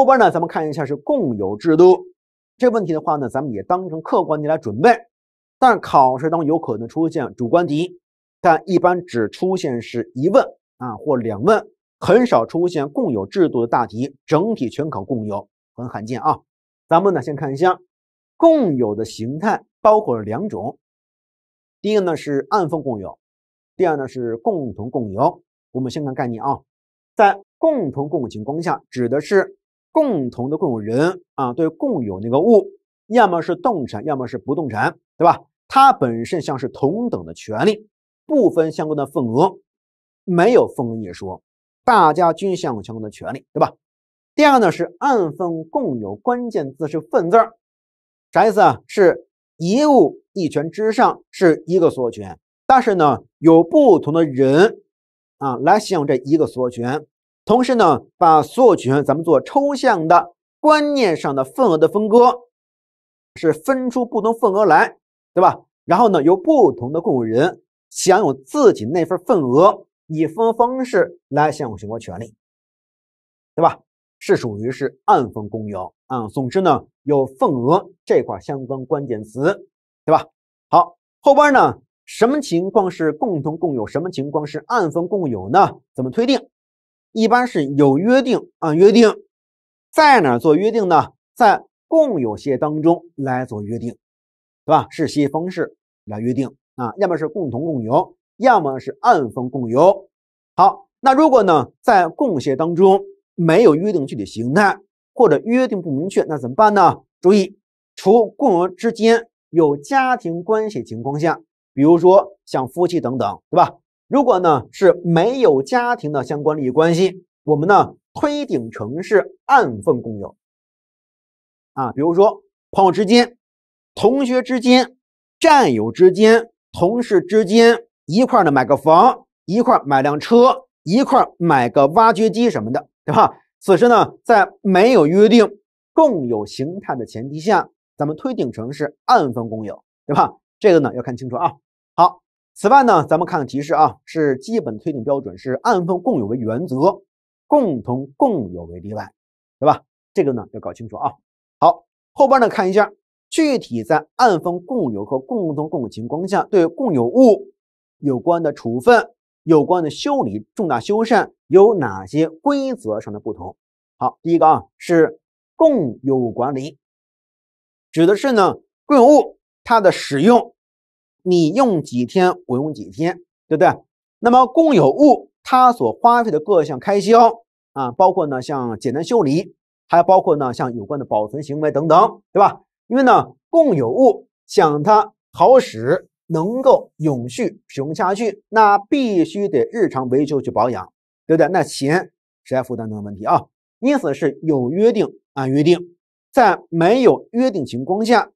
后边呢，咱们看一下是共有制度这问题的话呢，咱们也当成客观题来准备。但考试当中有可能出现主观题，但一般只出现是一问啊或两问，很少出现共有制度的大题，整体全考共有，很罕见啊。咱们呢先看一下共有的形态包括两种，第一个呢是按份共有，第二呢是共同共有。我们先看概念啊，在共同共情况下指的是。共同的共有人啊，对共有那个物，要么是动产，要么是不动产，对吧？它本身像是同等的权利，不分相关的份额，没有份额说，大家均享有相同的权利，对吧？第二呢是按份共有，关键字是“份”字儿，啥意思啊？是一物一权之上是一个所有权，但是呢有不同的人啊来享有这一个所有权。同时呢，把所有权咱们做抽象的观念上的份额的分割，是分出不同份额来，对吧？然后呢，由不同的共有人享有自己那份份额，以分方式来享有相关权利，对吧？是属于是按份共有啊。总之呢，有份额这块相关关键词，对吧？好，后边呢，什么情况是共同共有，什么情况是按份共有呢？怎么推定？一般是有约定啊，约定在哪做约定呢？在共有协议当中来做约定，对吧？是协议方式来约定啊，要么是共同共有，要么是按份共有。好，那如果呢，在共协当中没有约定具体形态，或者约定不明确，那怎么办呢？注意，除共有之间有家庭关系情况下，比如说像夫妻等等，对吧？如果呢是没有家庭的相关利益关系，我们呢推定成是按份共有。啊，比如说朋友之间、同学之间、战友之间、同事之间一块呢买个房，一块买辆车，一块买个挖掘机什么的，对吧？此时呢，在没有约定共有形态的前提下，咱们推定成是按份共有，对吧？这个呢要看清楚啊。好。此外呢，咱们看提示啊，是基本推定标准是按份共有为原则，共同共有为例外，对吧？这个呢要搞清楚啊。好，后边呢看一下具体在按份共有和共同共有情况下，对共有物有关的处分、有关的修理、重大修缮有哪些规则上的不同。好，第一个啊是共有管理，指的是呢共有物它的使用。你用几天，我用几天，对不对？那么共有物，它所花费的各项开销啊，包括呢像简单修理，还包括呢像有关的保存行为等等，对吧？因为呢共有物，想它好使，能够永续使用下去，那必须得日常维修去保养，对不对？那钱谁来负担等问题啊？因此是有约定按约定，在没有约定情况下，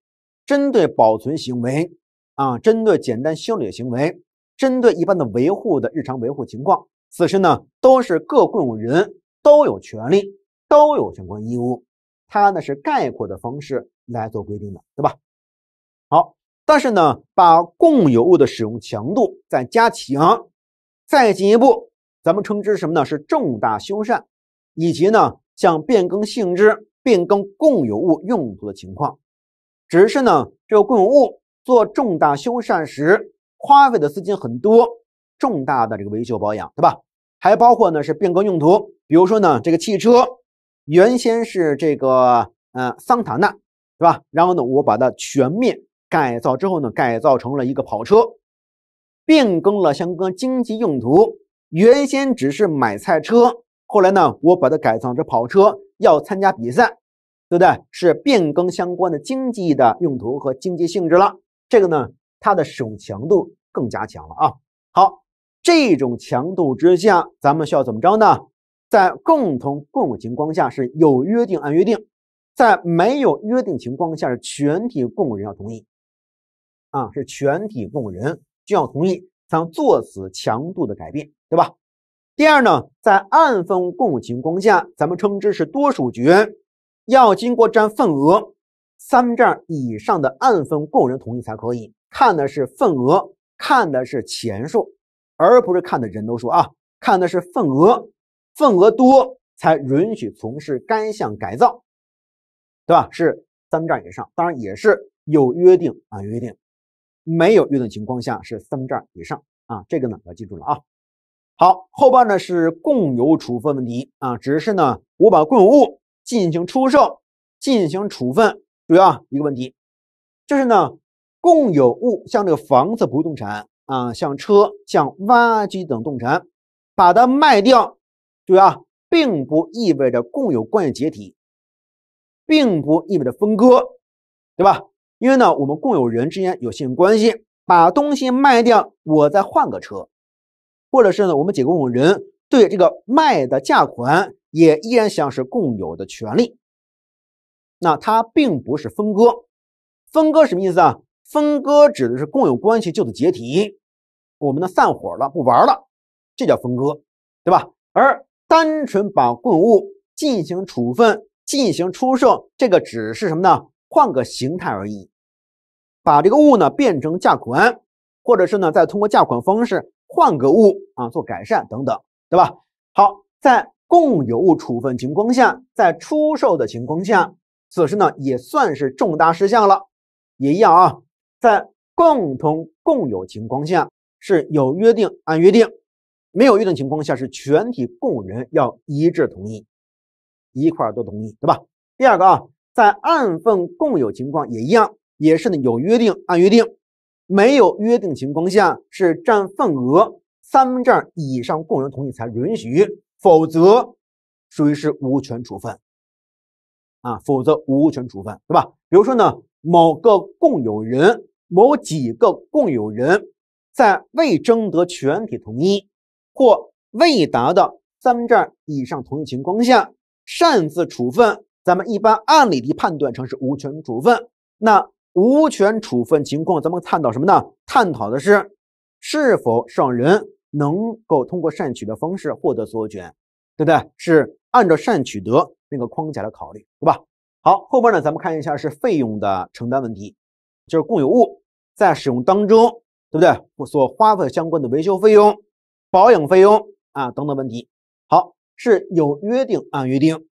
针对保存行为。啊，针对简单修理的行为，针对一般的维护的日常维护情况，此时呢，都是各共有人都有权利，都有相关义务。它呢是概括的方式来做规定的，对吧？好，但是呢，把共有物的使用强度再加强，再进一步，咱们称之什么呢？是重大修缮，以及呢，像变更性质、变更共有物用途的情况，只是呢，这个共有物。做重大修缮时花费的资金很多，重大的这个维修保养，对吧？还包括呢是变更用途，比如说呢这个汽车原先是这个呃桑塔纳，对吧？然后呢我把它全面改造之后呢，改造成了一个跑车，变更了相关经济用途。原先只是买菜车，后来呢我把它改造成跑车，要参加比赛，对不对？是变更相关的经济的用途和经济性质了。这个呢，它的使用强度更加强了啊。好，这种强度之下，咱们需要怎么着呢？在共同共有情况下，是有约定按约定；在没有约定情况下，是全体共有人要同意啊，是全体共有人需要同意才能做此强度的改变，对吧？第二呢，在按份共有情况下，咱们称之是多数决，要经过占份额。三分之二以上的按份供人同意才可以看的是份额，看的是钱数，而不是看的人都说啊，看的是份额，份额多才允许从事该项改造，对吧？是三分之二以上，当然也是有约定啊，约定，没有约定情况下是三分之二以上啊，这个呢要记住了啊。好，后半呢是共有处分问题啊，只是呢我把共有物进行出售，进行处分。注意啊，一个问题，就是呢，共有物像这个房子不动产啊，像车、像挖机等动产，把它卖掉，注意啊，并不意味着共有关系解体，并不意味着分割，对吧？因为呢，我们共有人之间有信任关系，把东西卖掉，我再换个车，或者是呢，我们几个共有人对这个卖的价款也依然享是共有的权利。那它并不是分割，分割什么意思啊？分割指的是共有关系就得解体，我们呢散伙了，不玩了，这叫分割，对吧？而单纯把共物进行处分、进行出售，这个只是什么呢？换个形态而已，把这个物呢变成价款，或者是呢再通过价款方式换个物啊做改善等等，对吧？好，在共有物处分情况下，在出售的情况下。此事呢也算是重大事项了，也一样啊，在共同共有情况下是有约定按约定，没有约定情况下是全体共人要一致同意，一块儿都同意，对吧？第二个啊，在按份共有情况也一样，也是呢有约定按约定，没有约定情况下是占份额三分之二以上共人同意才允许，否则属于是无权处分。啊，否则无权处分，对吧？比如说呢，某个共有人，某几个共有人，在未征得全体同意或未达到三分之二以上同意情况下，擅自处分，咱们一般按理的判断成是无权处分。那无权处分情况，咱们探讨什么呢？探讨的是是否上人能够通过善取得方式获得所有权，对不对？是按照善取得。那个框架的考虑，对吧？好，后边呢，咱们看一下是费用的承担问题，就是共有物在使用当中，对不对？所花费相关的维修费用、保养费用啊等等问题。好，是有约定按约定，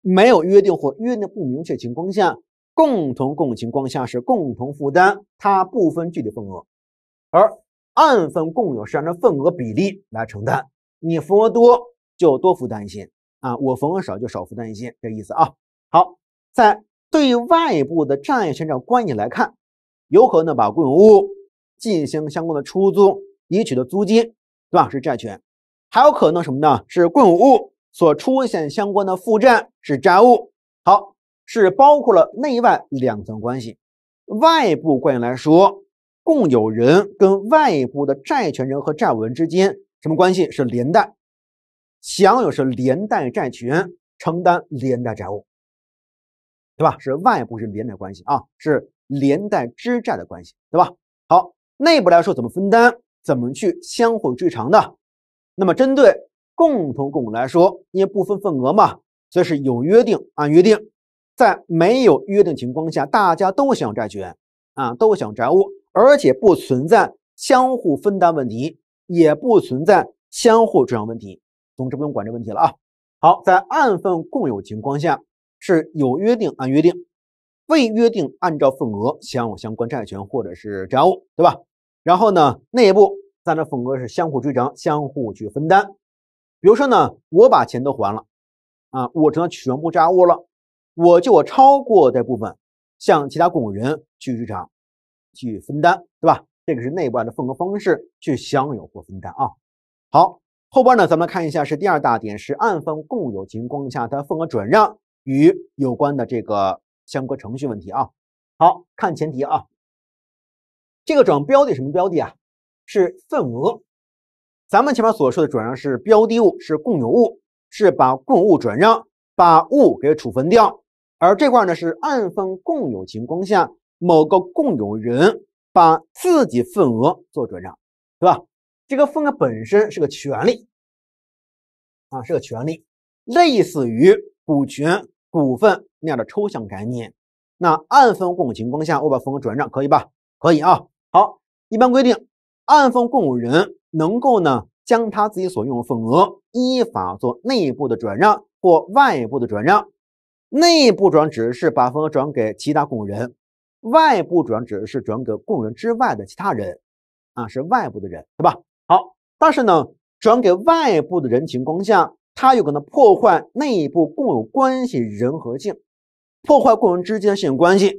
没有约定或约定不明确情况下，共同共情况下是共同负担，它不分具体份额；而按份共有是按照份额比例来承担，你份额多就多负担一些。啊，我份额少就少负担一些，这意思啊。好，在对外部的债权者关系来看，有可能把共有物进行相关的出租，以取得租金，对吧？是债权，还有可能什么呢？是共有物所出现相关的负债，是债务。好，是包括了内外两层关系。外部关系来说，共有人跟外部的债权人和债务人之间什么关系？是连带。享有是连带债权，承担连带债务，对吧？是外部是连带关系啊，是连带支债的关系，对吧？好，内部来说怎么分担，怎么去相互追偿的？那么针对共同共来说，因为不分份额嘛，所以是有约定按约定，在没有约定情况下，大家都享债权啊，都享债务，而且不存在相互分担问题，也不存在相互追偿问题。总之不用管这问题了啊！好，在按份共有情况下是有约定按约定，未约定按照份额享有相关债权或者是债务，对吧？然后呢，内部咱的份额是相互追偿、相互去分担。比如说呢，我把钱都还了啊，我承担全部债务了，我就超过的部分向其他共有人去追偿、去分担，对吧？这个是内部按的份额方式去享有或分担啊。好。后边呢，咱们看一下是第二大点，是按份共有情况下它份额转让与有关的这个相关程序问题啊。好，看前提啊，这个转标的什么标的啊？是份额。咱们前面所说的转让是标的物，是共有物，是把共物转让，把物给处分掉。而这块呢，是按份共有情况下某个共有人把自己份额做转让，对吧？这个份额本身是个权利，啊，是个权利，类似于股权、股份那样的抽象概念。那按份共有情况下，我把份额转让可以吧？可以啊。好，一般规定，按份共有人能够呢将他自己所用的份额依法做内部的转让或外部的转让。内部转指的是把份额转给其他共有人，外部转指的是转给共有人之外的其他人，啊，是外部的人，对吧？好，但是呢，转给外部的人情况下，它有可能破坏内部共有关系人和性，破坏共有人之间的信任关系，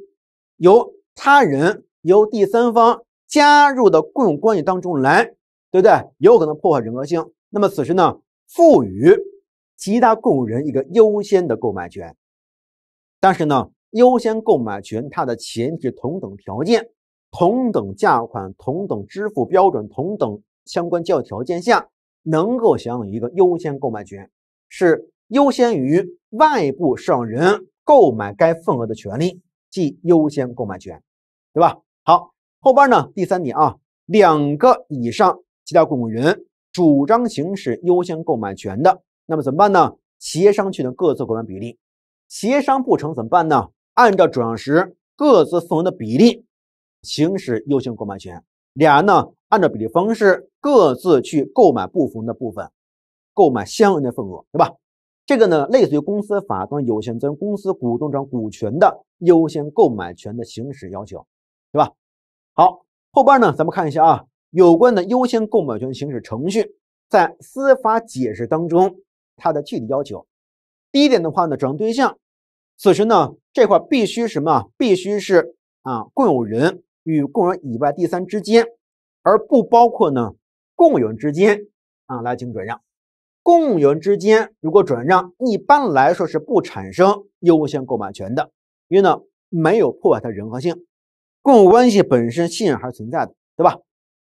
由他人由第三方加入到共有关系当中来，对不对？有可能破坏人和性。那么此时呢，赋予其他共有人一个优先的购买权，但是呢，优先购买权它的前提是同等条件、同等价款、同等支付标准、同等。相关教育条件下，能够享有一个优先购买权，是优先于外部受让人购买该份额的权利，即优先购买权，对吧？好，后边呢？第三点啊，两个以上其他共股人主张行使优先购买权的，那么怎么办呢？协商确定各自购买比例，协商不成怎么办呢？按照转让时各自份额的比例行使优先购买权。俩人呢，按照比例方式各自去购买部分的部分，购买相应的份额，对吧？这个呢，类似于公司法中有限责任公司股东转股权的优先购买权的行使要求，对吧？好，后边呢，咱们看一下啊，有关的优先购买权行使程序，在司法解释当中它的具体要求。第一点的话呢，转让对象，此时呢这块必须什么？必须是啊共有人。与共有人以外第三之间，而不包括呢共有人之间啊来进行转让。共有人之间如果转让，一般来说是不产生优先购买权的，因为呢没有破坏他人和性，共有关系本身信任还是存在的，对吧？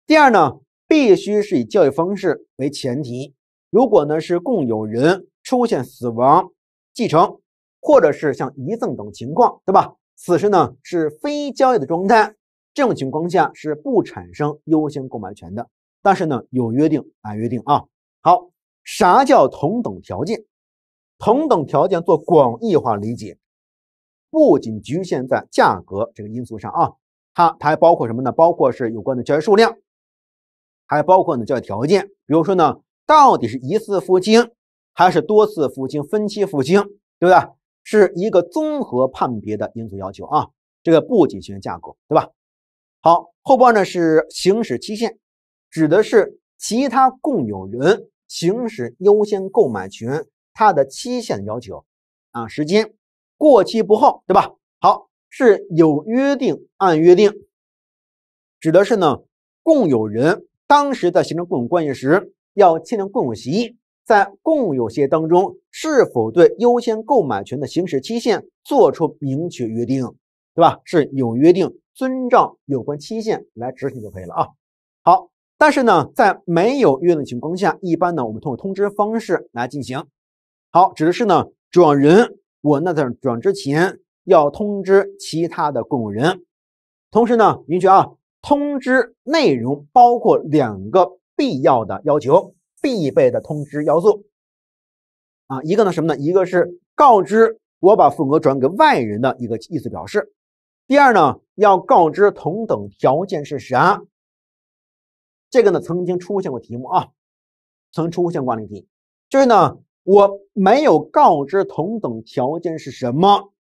第二呢，必须是以交易方式为前提。如果呢是共有人出现死亡、继承或者是像遗赠等情况，对吧？此时呢是非交易的状态。这种情况下是不产生优先购买权的，但是呢有约定按约定啊。好，啥叫同等条件？同等条件做广义化理解，不仅局限在价格这个因素上啊，它它还包括什么呢？包括是有关的交易数量，还包括呢交易条件，比如说呢到底是一次付清还是多次付清、分期付清，对不对？是一个综合判别的因素要求啊，这个不仅限于价格，对吧？好，后边呢是行使期限，指的是其他共有人行使优先购买权，它的期限的要求啊，时间过期不候，对吧？好，是有约定按约定，指的是呢，共有人当时在形成共有关系时要签订共有协议，在共有协议当中是否对优先购买权的行使期限做出明确约定，对吧？是有约定。遵照有关期限来执行就可以了啊。好，但是呢，在没有约定情况下，一般呢，我们通过通知方式来进行。好，指的是呢，转人我那在转之前要通知其他的共有人，同时呢，明确啊，通知内容包括两个必要的要求，必备的通知要素啊，一个呢，什么呢？一个是告知我把份额转给外人的一个意思表示。第二呢，要告知同等条件是啥？这个呢，曾经出现过题目啊，曾出现过案例，就是呢，我没有告知同等条件是什么，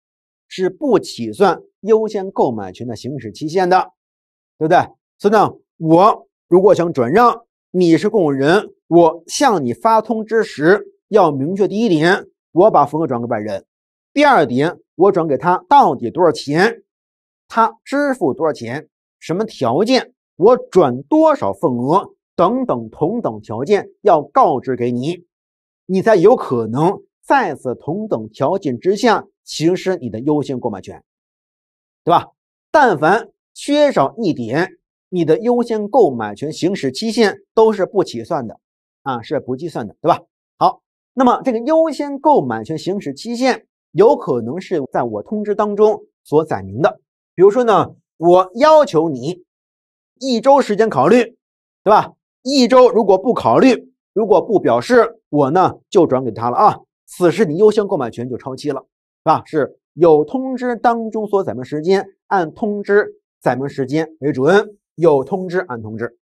是不起算优先购买权的行使期限的，对不对？所以呢，我如果想转让，你是共有人，我向你发通知时，要明确第一点，我把份额转给本人；第二点，我转给他到底多少钱？他支付多少钱，什么条件，我转多少份额等等同等条件要告知给你，你才有可能在此同等条件之下行使你的优先购买权，对吧？但凡缺少一点，你的优先购买权行使期限都是不起算的啊，是不计算的，对吧？好，那么这个优先购买权行使期限有可能是在我通知当中所载明的。比如说呢，我要求你一周时间考虑，对吧？一周如果不考虑，如果不表示我呢就转给他了啊。此时你优先购买权就超期了，是吧？是，有通知当中所载明时间，按通知载明时间为准，有通知按通知。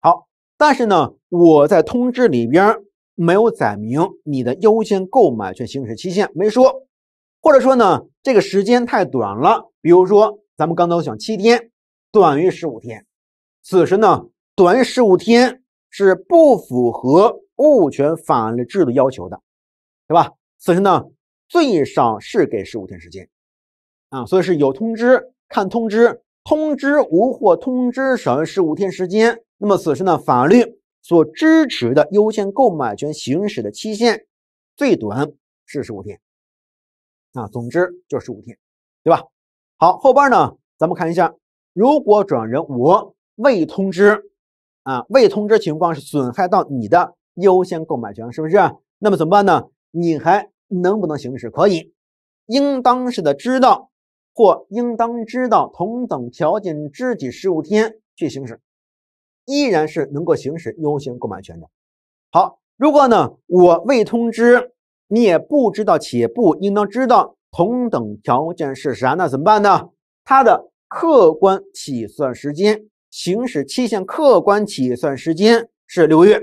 好，但是呢，我在通知里边没有载明你的优先购买权行使期限，没说。或者说呢，这个时间太短了。比如说，咱们刚才讲七天，短于十五天。此时呢，短于十五天是不符合物权法律制度要求的，对吧？此时呢，最少是给十五天时间啊。所以是有通知，看通知，通知无或通知少于十五天时间。那么此时呢，法律所支持的优先购买权行使的期限最短是十五天。啊，总之就是十五天，对吧？好，后边呢，咱们看一下，如果转让人我未通知，啊，未通知情况是损害到你的优先购买权，是不是？那么怎么办呢？你还能不能行使？可以，应当是的，知道或应当知道同等条件之己十五天去行使，依然是能够行使优先购买权的。好，如果呢，我未通知。你也不知道，且不应当知道同等条件是啥，那怎么办呢？它的客观起算时间，行使期限，客观起算时间是六个月，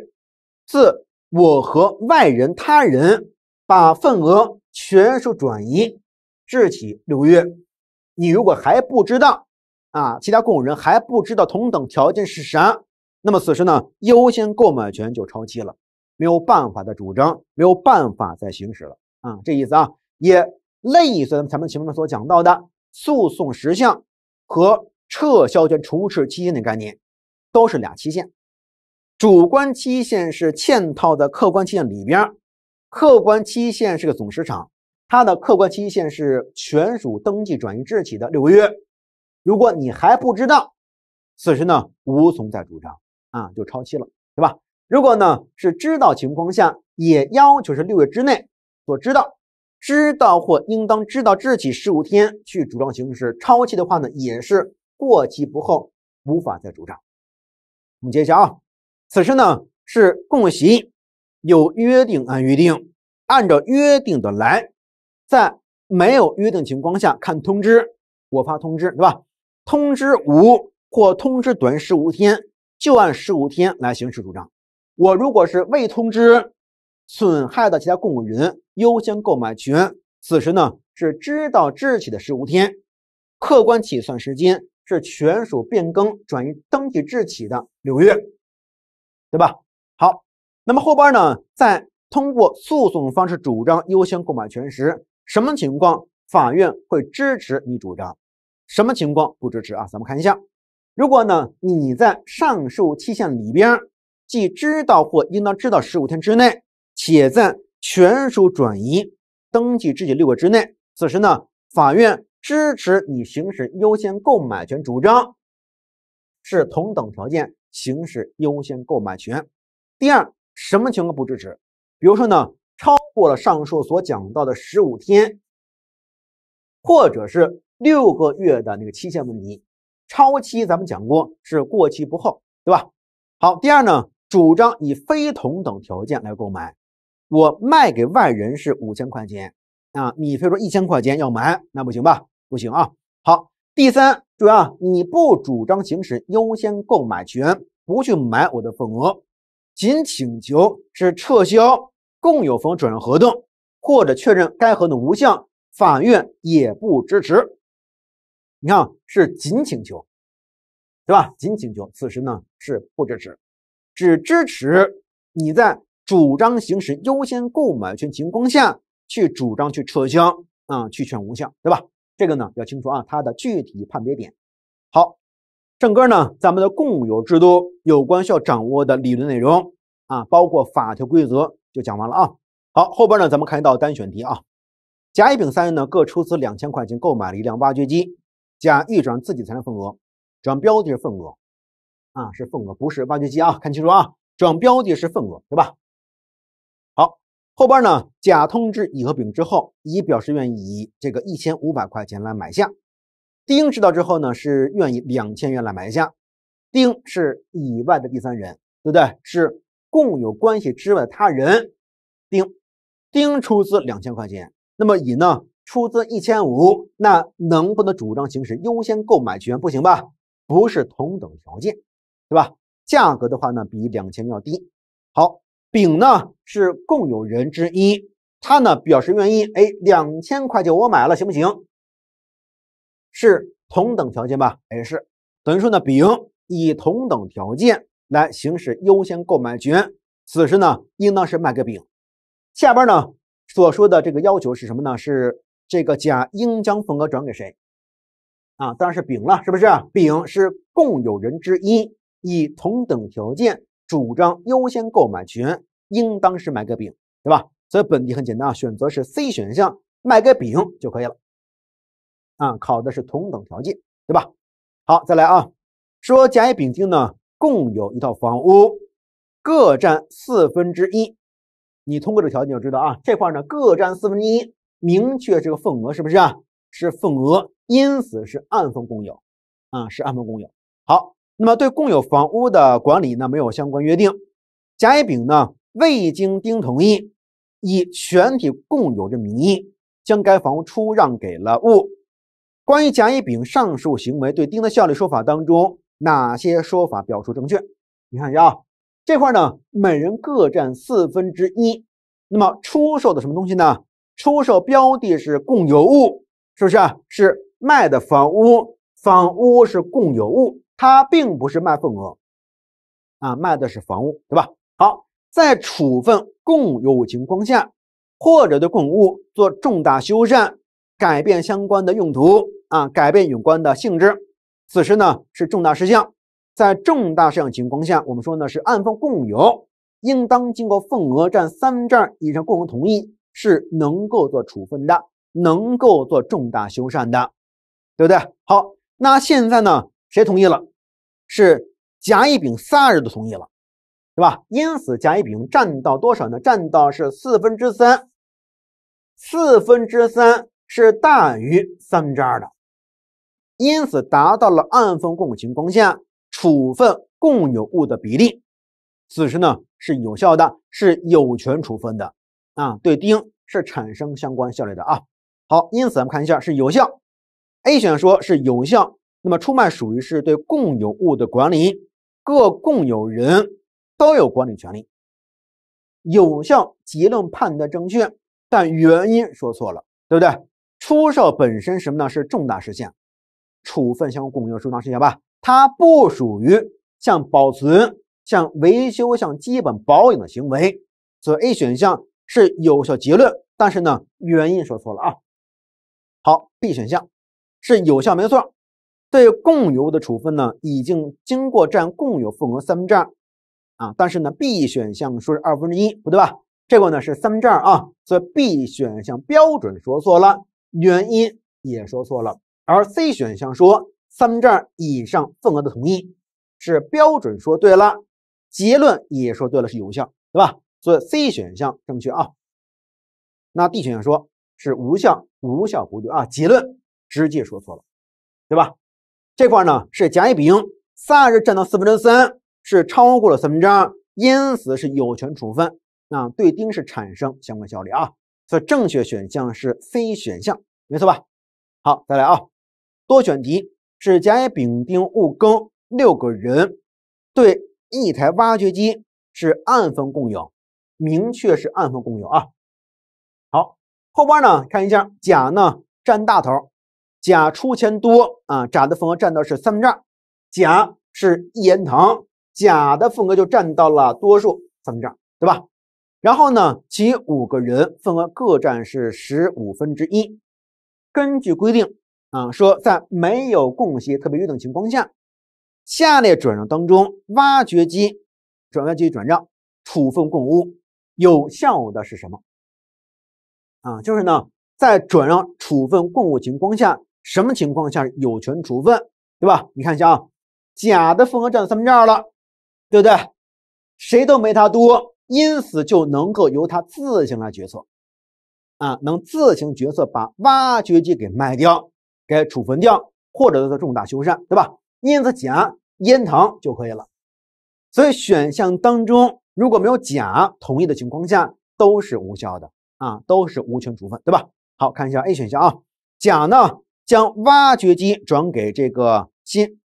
自我和外人、他人把份额权属转移至起六个月。你如果还不知道啊，其他共有人还不知道同等条件是啥，那么此时呢，优先购买权就超期了。没有办法的主张，没有办法再行使了啊，这意思啊，也类似于咱们前面所讲到的诉讼时效和撤销权除斥期间的概念，都是俩期限，主观期限是嵌套在客观期限里边，客观期限是个总时长，它的客观期限是权属登记转移之日起的六个月，如果你还不知道，此时呢无从再主张啊，就超期了，对吧？如果呢是知道情况下，也要求是六月之内所知道，知道或应当知道之日起十五天去主张行使，超期的话呢，也是过期不候，无法再主张。我们接一下啊，此时呢是共席，有约定按约定，按照约定的来，在没有约定情况下看通知，我发通知对吧？通知无或通知短十五天，就按十五天来行使主张。我如果是未通知损害的其他共有人优先购买权，此时呢是知道之日起的十五天，客观起算时间是权属变更转移登记之日起的六月，对吧？好，那么后边呢，在通过诉讼方式主张优先购买权时，什么情况法院会支持你主张？什么情况不支持啊？咱们看一下，如果呢你在上述期限里边。既知道或应当知道十五天之内，且在权属转移登记之日六个之内，此时呢，法院支持你行使优先购买权主张，是同等条件行使优先购买权。第二，什么情况不支持？比如说呢，超过了上述所讲到的十五天，或者是六个月的那个期限问题，超期咱们讲过是过期不候，对吧？好，第二呢。主张以非同等条件来购买，我卖给外人是五千块钱啊，你非说一千块钱要买，那不行吧？不行啊！好，第三，注意啊，你不主张行使优先购买权，不去买我的份额，仅请求是撤销共有房转让合同或者确认该合同无效，法院也不支持。你看，是仅请求，对吧？仅请求，此时呢是不支持。只支持你在主张行使优先购买权情况下去主张去撤销啊，去劝无效，对吧？这个呢要清楚啊，它的具体判别点。好，正哥呢，咱们的共有制度有关需要掌握的理论内容啊，包括法条规则就讲完了啊。好，后边呢，咱们看一道单选题啊。甲、乙、丙三人呢，各出资两千块钱购买了一辆挖掘机，甲欲转自己财产份额，转标的份额。啊，是份额，不是挖掘机啊！看清楚啊，转标的是份额，对吧？好，后边呢，甲通知乙和丙之后，乙表示愿意以这个一千五百块钱来买下，丁知道之后呢，是愿意两千元来买下。丁是以外的第三人，对不对？是共有关系之外他人。丁，丁出资两千块钱，那么乙呢出资一千五，那能不能主张行使优先购买权？不行吧？不是同等条件。对吧？价格的话呢，比两千要低。好，丙呢是共有人之一，他呢表示愿意，哎，两千块就我买了，行不行？是同等条件吧？哎，是，等于说呢，丙以同等条件来行使优先购买权，此时呢应当是卖给丙。下边呢所说的这个要求是什么呢？是这个甲应将份额转给谁？啊，当然是丙了，是不是？丙是共有人之一。以同等条件主张优先购买权，应当是买个丙，对吧？所以本题很简单啊，选择是 C 选项，卖个丙就可以了。啊，考的是同等条件，对吧？好，再来啊，说甲乙丙丁呢共有一套房屋，各占四分之一。你通过这个条件就知道啊，这块呢各占四分之一，明确这个份额是不是啊？是份额，因此是按份共有啊，是按份共有。好。那么，对共有房屋的管理呢，没有相关约定。甲、乙、丙呢，未经丁同意，以全体共有的名义将该房屋出让给了戊。关于甲、乙、丙上述行为对丁的效力说法当中，哪些说法表述正确？你看一下啊，这块呢，每人各占四分之一。那么，出售的什么东西呢？出售标的是共有物，是不是啊？是卖的房屋，房屋是共有物。他并不是卖份额，啊，卖的是房屋，对吧？好，在处分共有情况下，或者对共物做重大修缮、改变相关的用途啊，改变有关的性质，此时呢是重大事项。在重大事项情况下，我们说呢是按份共有，应当经过份额占三分之二以上共同同意，是能够做处分的，能够做重大修缮的，对不对？好，那现在呢，谁同意了？是甲、乙、丙三人都同意了，对吧？因此，甲、乙、丙占到多少呢？占到是四分之三，四分之三是大于三分之二的，因此达到了按份共有情况下处分共有物的比例。此时呢是有效的，是有权处分的啊。对丁是产生相关效力的啊。好，因此咱们看一下是有效，A 选项说是有效。那么出卖属于是对共有物的管理，各共有人都有管理权利。有效结论判断正确，但原因说错了，对不对？出售本身什么呢？是重大事项，处分相关共有重大事项吧？它不属于像保存、像维修、像基本保养的行为，所以 A 选项是有效结论，但是呢，原因说错了啊。好，B 选项是有效，没错。对共有的处分呢，已经经过占共有份额三分之二，啊，但是呢，B 选项说是二分之一，不对吧？这个呢是三分之二啊，所以 B 选项标准说错了，原因也说错了。而 C 选项说三分之二以上份额的同意是标准说对了，结论也说对了，是有效，对吧？所以 C 选项正确啊。那 D 选项说是无效，无效不对啊，结论直接说错了，对吧？这块呢是甲乙丙仨人占到四分之三是超过了三分之二，因此是有权处分那对丁是产生相关效力啊，所以正确选项是 C 选项，没错吧？好，再来啊，多选题是甲乙丙丁戊庚六个人对一台挖掘机是按份共有，明确是按份共有啊。好，后边呢看一下甲呢占大头。甲出钱多啊，甲的份额占到是三分之二，甲是一言堂，甲的份额就占到了多数三分之二，对吧？然后呢，其五个人份额各占是十五分之一。根据规定啊，说在没有共息特别约定情况下，下列转让当中，挖掘机转让机转让处分共物有效的是什么？啊，就是呢，在转让处分共物情况下。什么情况下有权处分，对吧？你看一下啊，甲的份额占三分之二了，对不对？谁都没他多，因此就能够由他自行来决策，啊，能自行决策把挖掘机给卖掉，给处分掉，或者做重大修缮，对吧？因此甲烟塘就可以了。所以选项当中如果没有甲同意的情况下，都是无效的啊，都是无权处分，对吧？好看一下 A 选项啊，甲呢？将挖掘机转给这个辛，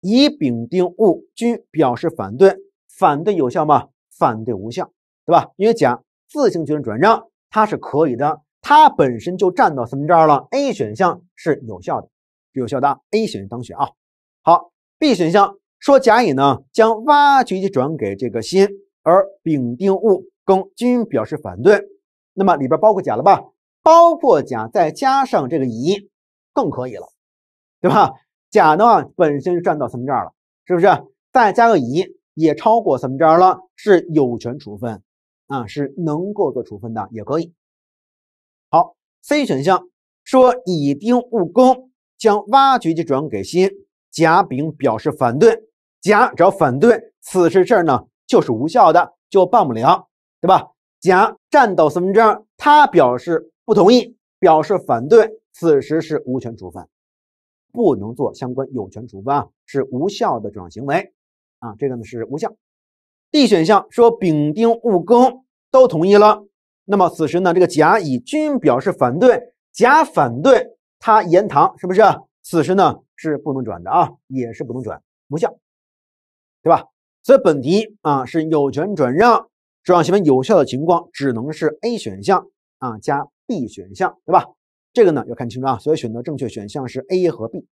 乙、丙、丁戊均表示反对，反对有效吗？反对无效，对吧？因为甲自行决定转让，他是可以的，他本身就占到三分之二了。A 选项是有效的，有效的，A 选项当选啊。好，B 选项说甲、乙呢将挖掘机转给这个辛，而丙、丁、戊庚均表示反对，那么里边包括甲了吧？包括甲，再加上这个乙。更可以了，对吧？甲的话本身占到三分之二了，是不是？再加个乙，也超过三分之二了，是有权处分啊，是能够做处分的，也可以。好，C 选项说乙丁误工，将挖掘机转给辛、甲、丙表示反对，甲只要反对此事事儿呢，就是无效的，就办不了，对吧？甲占到三分之二，他表示不同意，表示反对。此时是无权处分，不能做相关有权处分啊，是无效的转让行为啊，这个呢是无效。D 选项说丙丁戊庚都同意了，那么此时呢，这个甲乙均表示反对，甲反对他言堂是不是？此时呢是不能转的啊，也是不能转，无效，对吧？所以本题啊是有权转让转让行为有效的情况，只能是 A 选项啊加 B 选项，对吧？这个呢要看清楚啊，所以选择正确选项是 A 和 B。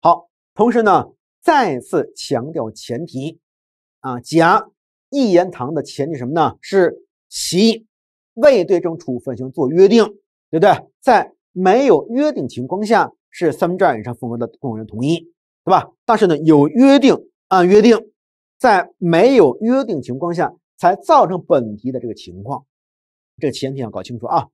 好，同时呢再次强调前提啊，甲一言堂的前提什么呢？是其未对这种处分型做约定，对不对？在没有约定情况下是三分之二以上份额的共有人同意，对吧？但是呢有约定按约定，在没有约定情况下才造成本题的这个情况，这个前提要搞清楚啊。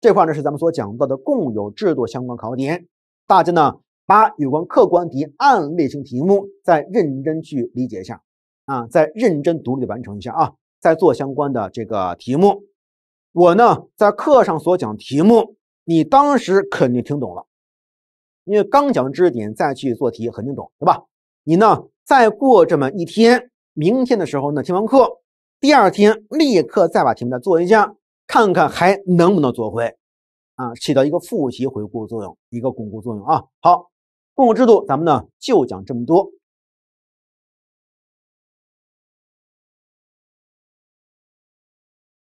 这块呢是咱们所讲到的共有制度相关考点，大家呢把有关客观题、案例性题目再认真去理解一下啊，再认真独立的完成一下啊，再做相关的这个题目。我呢在课上所讲题目，你当时肯定听懂了，因为刚讲知识点再去做题肯定懂，对吧？你呢再过这么一天，明天的时候呢听完课，第二天立刻再把题目再做一下。看看还能不能做回，啊，起到一个复习回顾作用，一个巩固作用啊。好，公共制度咱们呢就讲这么多。